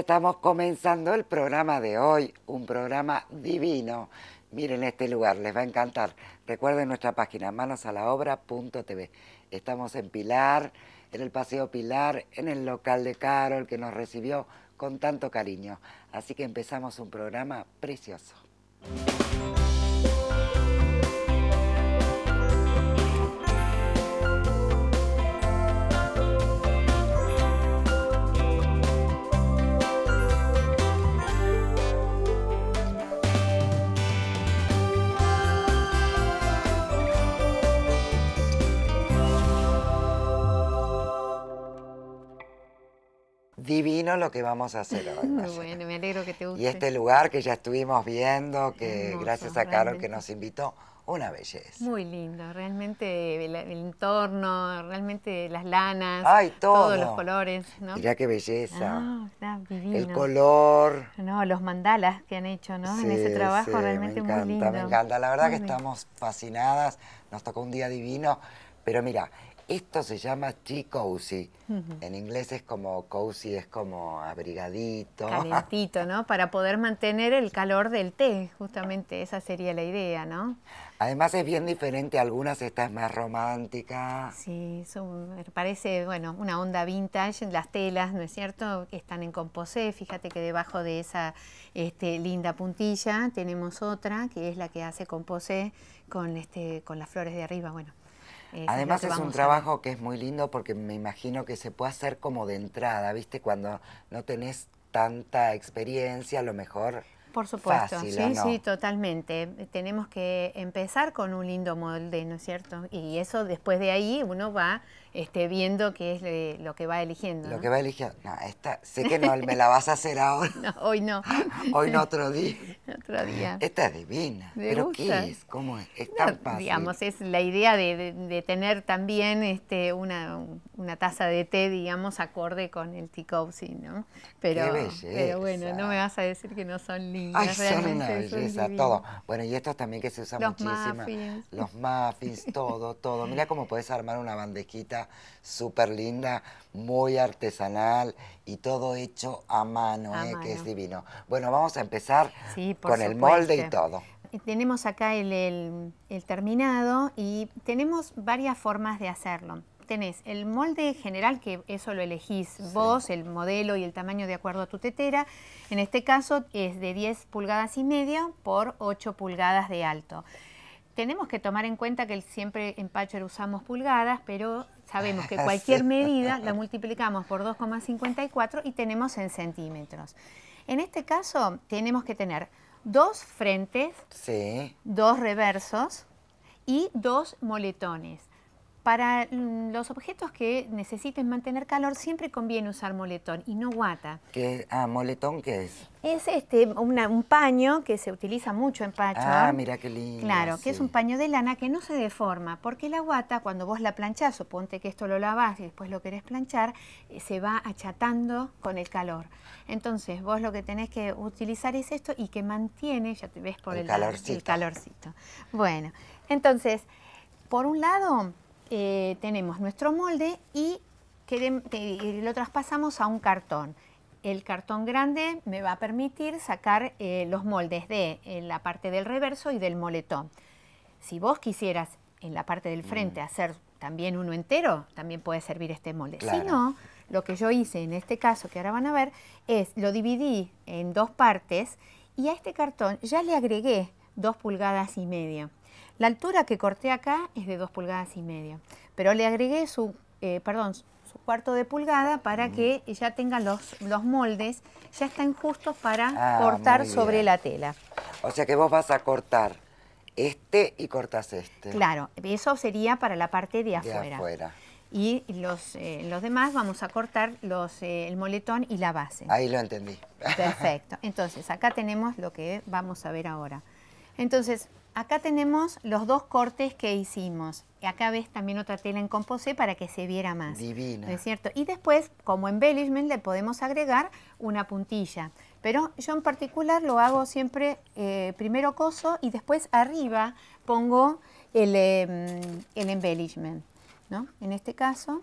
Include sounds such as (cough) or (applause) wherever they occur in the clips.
estamos comenzando el programa de hoy, un programa divino. Miren este lugar, les va a encantar. Recuerden nuestra página manosalaobra.tv. Estamos en Pilar, en el Paseo Pilar, en el local de Carol que nos recibió con tanto cariño. Así que empezamos un programa precioso. divino lo que vamos a hacer hoy. (laughs) Muy bueno, me alegro que te guste. Y este lugar que ya estuvimos viendo, que gracias a Carol que nos invitó, una belleza. Muy lindo, realmente el, entorno, realmente las lanas, todos los colores. ¿no? Mirá qué belleza. Ah, el color. No, los mandalas que han hecho ¿no? en ese trabajo, realmente muy lindo. Me encanta, la verdad que estamos fascinadas, nos tocó un día divino, pero mira, esto se llama tea cozy. En inglés es como cozy, es como abrigadito. Calentito, ¿no? (laughs) Para poder mantener el calor del té, justamente esa sería la idea, ¿no? Además es bien diferente, algunas estas más romántica. Sí, parece, bueno, una onda vintage, las telas, ¿no es cierto? Están en composé, fíjate que debajo de esa este, linda puntilla tenemos otra, que es la que hace composé con, este, con las flores de arriba, bueno. Además es, un trabajo que es muy lindo porque me imagino que se puede hacer como de entrada, ¿viste? Cuando no tenés tanta experiencia, a lo mejor... Por supuesto, sí, sí, totalmente. Tenemos que empezar con un lindo molde, ¿no es cierto? Y eso después de ahí uno va este, viendo qué es eh, lo que va eligiendo. Lo que va eligiendo. No, esta, sé que no me la vas a hacer ahora. (laughs) hoy no. (laughs) hoy no, otro día. otro día. Esta es divina. ¿Pero qué es? ¿Cómo es? tan Digamos, es la idea de, tener también este, una, una, taza de té, digamos, acorde con el Ticovsi ¿no? Pero, pero bueno, no me vas a decir que no son lindas. realmente, son una belleza, todo. Bueno, y estos también que se usan los Los muffins, todo, todo. Mira cómo puedes armar una bandejita súper linda, muy artesanal y todo hecho a mano, ¿eh? que es divino. Bueno, vamos a empezar con el molde y todo. Tenemos acá el, terminado y tenemos varias formas de hacerlo tenés el molde general, que eso lo elegís vos, el modelo y el tamaño de acuerdo a tu tetera. En este caso es de 10 pulgadas y media por 8 pulgadas de alto tenemos que tomar en cuenta que siempre en Patcher usamos pulgadas, pero sabemos que (laughs) cualquier medida la multiplicamos por 2,54 y tenemos en centímetros. En este caso tenemos que tener dos frentes, dos reversos y dos moletones. Para mm, los objetos que necesiten mantener calor siempre conviene usar moletón y no guata. ¿Qué? Ah, moletón qué es? Es este un paño que se utiliza mucho en Pacho. Ah, mira qué lindo. Claro, que es un paño de lana que no se deforma, porque la guata cuando vos la planchás, suponte que esto lo lavás y después lo querés planchar, eh, se va achatando con el calor. Entonces, vos lo que tenés que utilizar es esto y que mantiene, ya te ves por el calorcito. Bueno, entonces, por un lado, eh, tenemos nuestro molde y lo traspasamos a un cartón. El cartón grande me va a permitir sacar eh, los moldes de la parte del reverso y del moletón. Si vos quisieras en la parte del frente mm. hacer también uno entero, también puede servir este molde. Si no, lo que yo hice en este caso, que ahora van a ver, es lo dividí en dos partes y a este cartón ya le agregué dos pulgadas y media. La altura que corté acá es de 2 pulgadas y media, pero le agregué su, eh, perdón, su cuarto de pulgada para que ya tenga los, los moldes, ya están justos para ah, cortar sobre la tela. O sea que vos vas a cortar este y cortas este. Claro, eso sería para la parte de afuera. Y los, eh, los demás vamos a cortar los, eh, el moletón y la base. Ahí lo entendí. (laughs) Perfecto. Entonces, acá tenemos lo que vamos a ver ahora. Entonces, Acá tenemos los dos cortes que hicimos. Acá ves también otra tela en composé para que se viera más. Divina. es cierto? Y después, como embellishment, le podemos agregar una puntilla. Pero yo en particular lo hago siempre eh, primero coso y después arriba pongo el, em, el embellishment. ¿no? En este caso,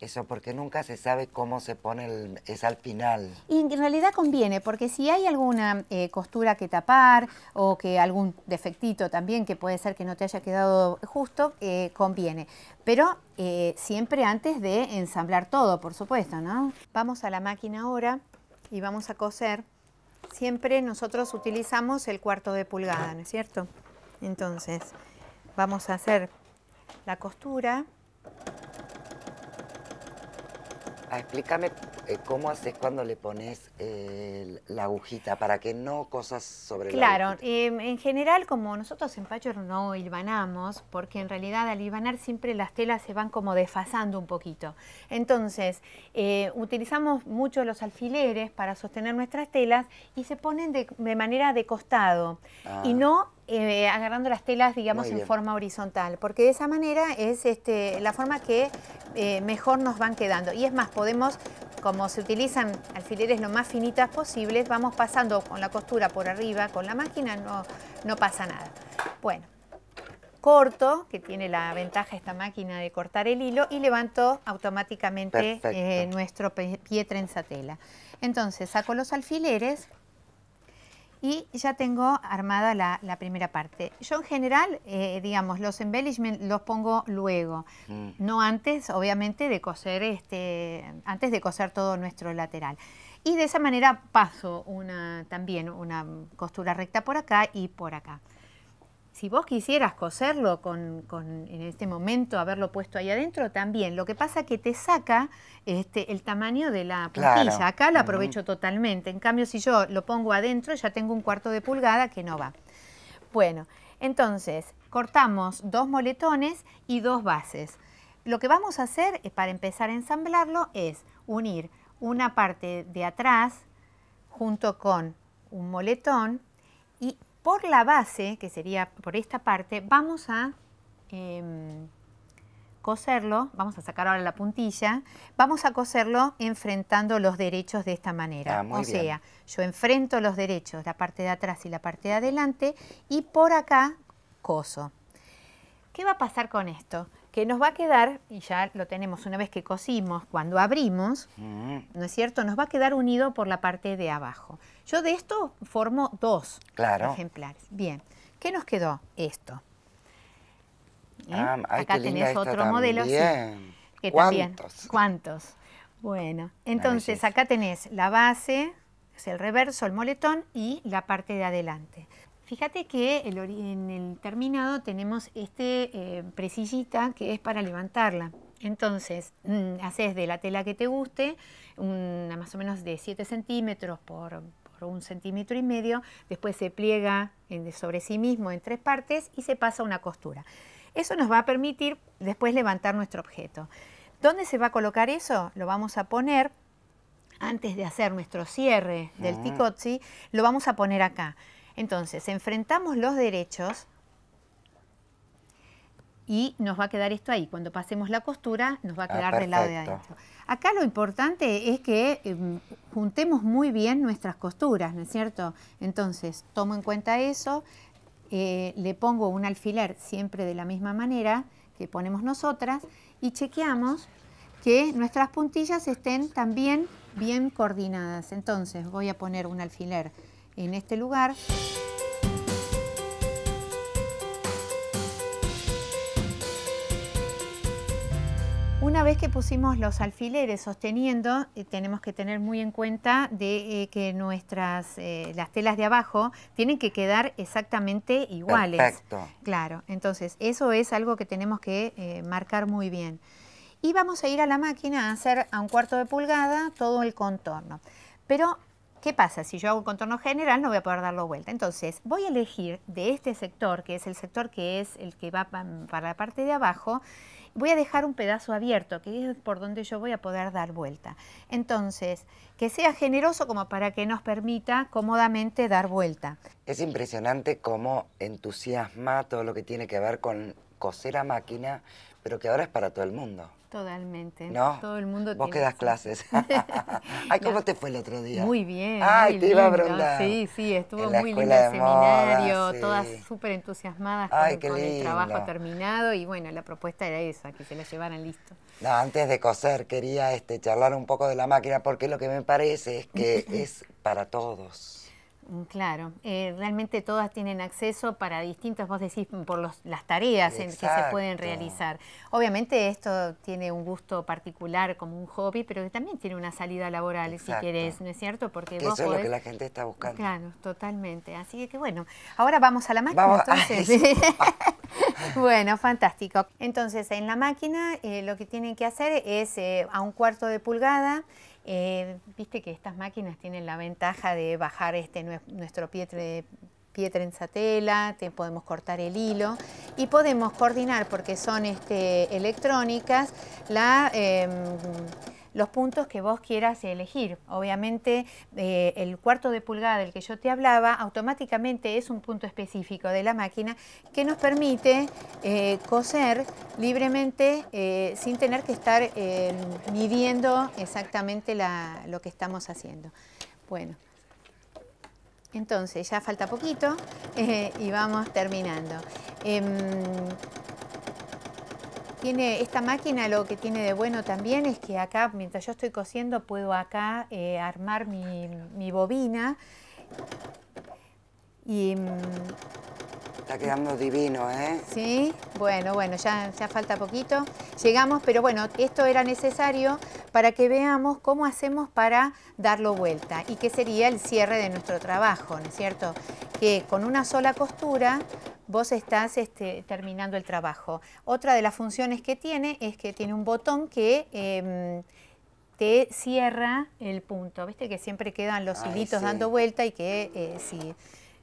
eso porque nunca se sabe cómo se pone el, es al final. Y en realidad conviene, porque si hay alguna eh, costura que tapar o que algún defectito también que puede ser que no te haya quedado justo, eh, conviene. Pero eh, siempre antes de ensamblar todo, por supuesto, ¿no? Vamos a la máquina ahora y vamos a coser. Siempre nosotros utilizamos el cuarto de pulgada, ¿no es cierto? Entonces, vamos a hacer la costura. Ah, explícame eh, cómo haces cuando le pones la agujita para que no cosas sobre Claro, eh, en general como nosotros en Pachor no hilvanamos, porque en realidad al hilvanar siempre las telas se van como desfasando un poquito. Entonces, eh, utilizamos mucho los alfileres para sostener nuestras telas y se ponen de, manera de costado y ah. no eh, agarrando las telas, digamos, en forma horizontal, porque de esa manera es este, la forma que eh, mejor nos van quedando. Y es más, podemos, como se utilizan alfileres lo más finitas posibles, vamos pasando con la costura por arriba, con la máquina no, no pasa nada. Bueno, corto, que tiene la ventaja esta máquina de cortar el hilo, y levanto automáticamente eh, nuestro pie tela Entonces, saco los alfileres, y ya tengo armada la, primera parte. Yo en general, eh, digamos, los embellishments los pongo luego, mm. no antes, obviamente, de coser este, antes de coser todo nuestro lateral. Y de esa manera paso una, también una costura recta por acá y por acá si vos quisieras coserlo con, en este momento, haberlo puesto ahí adentro, también. Lo que pasa es que te saca este, el tamaño de la puntilla. Acá la aprovecho totalmente. En cambio, si yo lo pongo adentro, ya tengo un cuarto de pulgada que no va. Bueno, entonces, cortamos dos moletones y dos bases. Lo que vamos a hacer, eh, para empezar a ensamblarlo, es unir una parte de atrás junto con un moletón y por la base, que sería por esta parte, vamos a em, coserlo, vamos a sacar ahora la puntilla, vamos a coserlo enfrentando los derechos de esta manera. Ah, o sea, yo enfrento los derechos, la parte de atrás y la parte de adelante, y por acá coso. ¿Qué va a pasar con esto? que nos va a quedar, y ya lo tenemos una vez que cosimos, cuando abrimos, mm. ¿no es cierto? Nos va a quedar unido por la parte de abajo. Yo de esto formo dos ejemplares. Bien, ¿qué nos quedó? Esto. ¿Eh? Ah, acá tenés otro modelo. Sí, ¿Cuántos? ¿Cuántos? Bueno, entonces acá tenés la base, es el reverso, el moletón y la parte de adelante. Fíjate que en el terminado tenemos este eh, presillita que es para levantarla. Entonces, mm, haces de la tela que te guste, una más o menos de 7 centímetros por, un centímetro y medio, después se pliega sobre sí mismo en tres partes y se pasa una costura. Eso nos va a permitir después levantar nuestro objeto. ¿Dónde se va a colocar eso? Lo vamos a poner antes de hacer nuestro cierre del ah. Ticotzi, lo vamos a poner acá. Entonces, enfrentamos los derechos y nos va a quedar esto ahí. Cuando pasemos la costura, nos va a ah, quedar del lado de adentro. Acá lo importante es que em, juntemos muy bien nuestras costuras, ¿no es cierto? Entonces, tomo en cuenta eso, eh, le pongo un alfiler siempre de la misma manera que ponemos nosotras y chequeamos que nuestras puntillas estén también bien coordinadas. Entonces, voy a poner un alfiler en este lugar. Una vez que pusimos los alfileres sosteniendo, eh, tenemos que tener muy en cuenta de eh, que nuestras eh, las telas de abajo tienen que quedar exactamente iguales. Exacto. Claro, entonces eso es algo que tenemos que marcar muy bien. Y vamos a ir a la máquina a hacer a un cuarto de pulgada todo el contorno. Pero ¿Qué pasa? Si yo hago un contorno general no voy a poder darlo vuelta. Entonces voy a elegir de este sector, que es el sector que es el que va para la parte de abajo, voy a dejar un pedazo abierto, que es por donde yo voy a poder dar vuelta. Entonces que sea generoso como para que nos permita cómodamente dar vuelta. Es impresionante cómo entusiasma todo lo que tiene que ver con coser a máquina, pero que ahora es para todo el mundo. Totalmente. Todo el mundo Vos quedas clases. (laughs) Ay, ¿cómo te fue el otro día? Muy bien. Ay, te iba a brindar. Sí, sí, estuvo muy lindo el seminario, todas súper entusiasmadas con, el trabajo terminado y bueno, la propuesta era esa, que se la llevaran listo. No, antes de coser quería este, charlar un poco de la máquina porque lo que me parece que es para todos. Mm, claro, eh, realmente todas tienen acceso para distintos, vos decís, mm, por las tareas que se pueden realizar. Obviamente esto tiene un gusto particular como un hobby, pero también tiene una salida laboral, si querés, ¿no es cierto? Porque eso es lo que la gente está buscando. Claro, totalmente. Así que bueno, ahora vamos a la máquina. Vamos, (laughs) entonces. (laughs) bueno, fantástico. Entonces, en la máquina eh, lo que tienen que hacer es eh, a un cuarto de pulgada, eh, viste que estas máquinas tienen la ventaja de bajar este, nuestro pietre, en satela, te podemos cortar el hilo y podemos coordinar, porque son este, electrónicas, la, em, los puntos que vos quieras elegir. Obviamente eh, el cuarto de pulgada del que yo te hablaba automáticamente es un punto específico de la máquina que nos permite eh, coser libremente eh, sin tener que estar midiendo exactamente lo que estamos haciendo. Bueno, entonces ya falta poquito (laughs) y vamos terminando. Em, tiene, esta máquina lo que tiene de bueno también es que acá, mientras yo estoy cosiendo, puedo acá eh, armar mi, bobina. Y... Mm, Está quedando divino, ¿eh? Sí, bueno, bueno, ya, ya falta poquito. Llegamos, pero bueno, esto era necesario para que veamos cómo hacemos para darlo vuelta y que sería el cierre de nuestro trabajo, ¿no es cierto? Que con una sola costura vos estás este, terminando el trabajo. Otra de las funciones que tiene es que tiene un botón que em, te cierra el punto. Viste que siempre quedan los hilitos dando vuelta y que eh,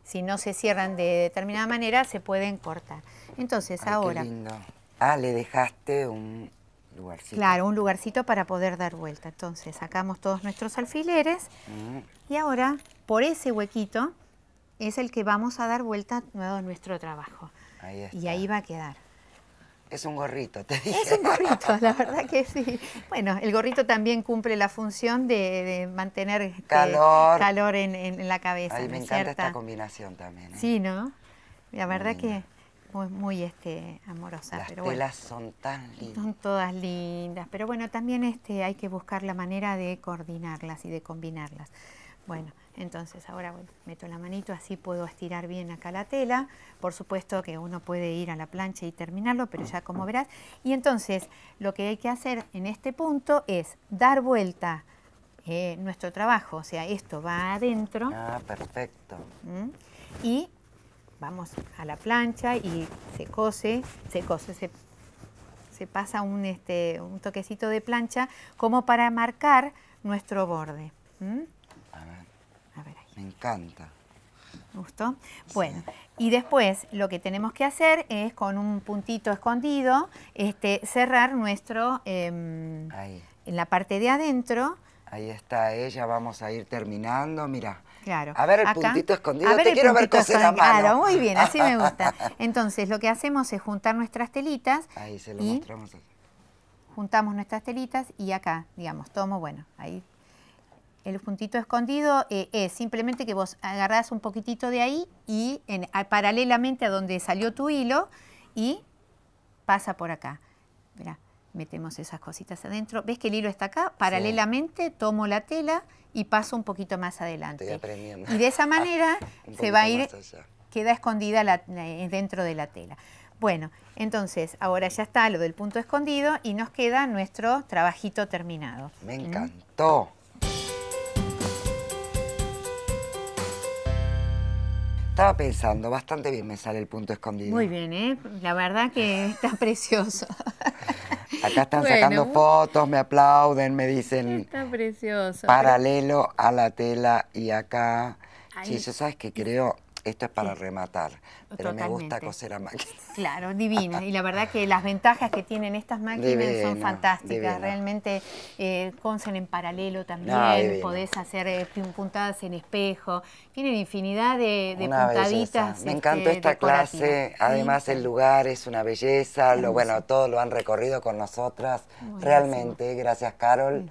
si, no se cierran de determinada manera se pueden cortar. Entonces ahora... lindo. Ah, le dejaste un lugarcito. Claro, un lugarcito para poder dar vuelta. Entonces sacamos todos nuestros alfileres mm. y ahora por ese huequito es el que vamos a dar vuelta nuevo a nuestro trabajo. Y ahí va a quedar. Es un gorrito, te dije. Es un gorrito, la (laughs) verdad que sí. Bueno, el gorrito también cumple la función de, mantener eh, calor, en, la cabeza. me encanta esta combinación también. ¿eh? Sí, ¿no? La verdad que muy, muy este, amorosa. Las pero son tan lindas. Son todas lindas, pero bueno, también este, hay que buscar la manera de coordinarlas y de combinarlas. Bueno. Entonces ahora meto la manito, así puedo estirar bien acá la tela. Por supuesto que uno puede ir a la plancha y terminarlo, pero ya como verás. Y entonces lo que hay que hacer en este punto es dar vuelta eh, nuestro trabajo. O sea, esto va adentro. Ah, perfecto. ¿Mm? Y vamos a la plancha y se cose, se cose, se, pasa este, un, toquecito de plancha como para marcar nuestro borde. ¿Mm? Me encanta. ¿Gusto? Bueno, y después lo que tenemos que hacer es con un puntito escondido este, cerrar nuestro... Em, en la parte de adentro. Ahí está ella, vamos a ir terminando, mira. Claro. A ver el puntito escondido, te quiero ver coser Claro, ah, muy bien, así me gusta. (laughs) Entonces, lo que hacemos es juntar nuestras telitas. Ahí se lo mostramos mostramos. Juntamos nuestras telitas y acá, digamos, tomo, bueno, ahí el puntito escondido eh, es simplemente que vos agarrás un poquitito de ahí y paralelamente a donde salió tu hilo y pasa por acá. Mirá, metemos esas cositas adentro. ¿Ves que el hilo está acá? Paralelamente tomo la tela y paso un poquito más adelante. Y de esa (laughs) manera se va a ir, queda escondida eh, dentro de la tela. Bueno, entonces ahora ya está lo del punto escondido y nos queda nuestro trabajito terminado. Me ¿Mm? encantó. estaba pensando, bastante bien me sale el punto escondido. Muy bien, ¿eh? La verdad que está (laughs) precioso. Acá están sacando fotos, me aplauden, me dicen... Está precioso. Paralelo a la tela y acá... Sí, yo sabes que creo esto es para rematar, pero me gusta coser a máquina. (laughs) Claro, divina Y la verdad que las ventajas que tienen estas máquinas son fantásticas. Realmente eh, en paralelo también, ah, podés hacer eh, puntadas en espejo. Tienen infinidad de, puntaditas. Me este, encantó esta clase, además el lugar es una belleza, lo, bueno, todo lo han recorrido con nosotras. Realmente, gracias Carol,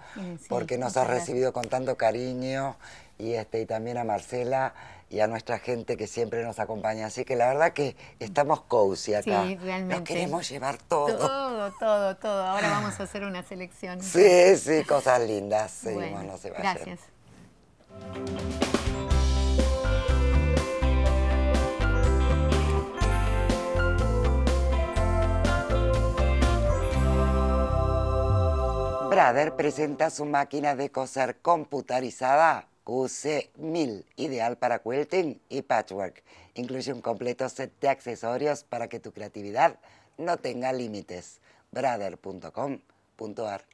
porque nos has recibido con tanto cariño y, este, y también a Marcela y a nuestra gente que siempre nos acompaña. Así que la verdad que estamos cozy acá. Sí, realmente. Nos queremos llevar todo. Todo, todo, todo. Ahora vamos a hacer una selección. Sí, sí, cosas lindas. Seguimos, bueno, no se Gracias. Brader presenta su máquina de coser computarizada QC1000, ideal para quilting y patchwork. Incluye un completo set de accesorios para que tu creatividad no tenga límites. Brother.com.ar